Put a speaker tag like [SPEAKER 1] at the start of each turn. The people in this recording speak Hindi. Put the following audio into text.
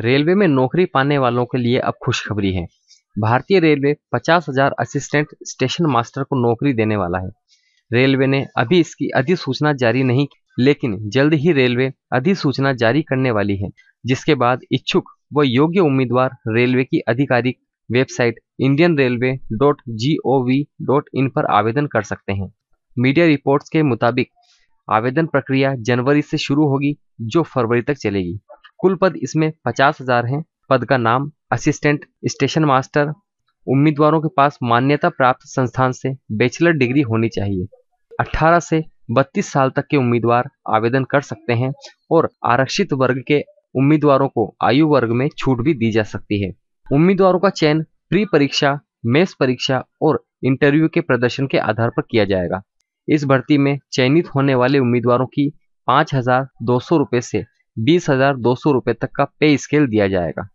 [SPEAKER 1] रेलवे में नौकरी पाने वालों के लिए अब खुशखबरी है भारतीय रेलवे पचास हजार असिस्टेंट स्टेशन मास्टर को नौकरी देने वाला है रेलवे ने अभी इसकी अधिसूचना जारी नहीं लेकिन जल्द ही रेलवे अधिसूचना जारी करने वाली है जिसके बाद इच्छुक व योग्य उम्मीदवार रेलवे की आधिकारिक website Indian railway dot G O V dot in पर आवेदन कर सकते हैं मीडिया रिपोर्ट्स के मुताबिक आवेदन प्रक्रिया जनवरी से शुरू होगी जो फरवरी तक चलेगी कुल पद इसमें पचास हजार है पद का नाम असिस्टेंट स्टेशन मास्टर उम्मीदवारों के पास मान्यता प्राप्त संस्थान से बैचलर डिग्री होनी चाहिए 18 से 32 साल तक के उम्मीदवार आवेदन कर सकते हैं और आरक्षित वर्ग के उम्मीदवारों को आयु वर्ग में छूट भी दी जा सकती है उम्मीदवारों का चयन प्री परीक्षा मेस परीक्षा और इंटरव्यू के प्रदर्शन के आधार पर किया जाएगा इस भर्ती में चयनित होने वाले उम्मीदवारों की पाँच हजार दो सौ रुपये से बीस हजार दो सौ रुपए तक का पे स्केल दिया जाएगा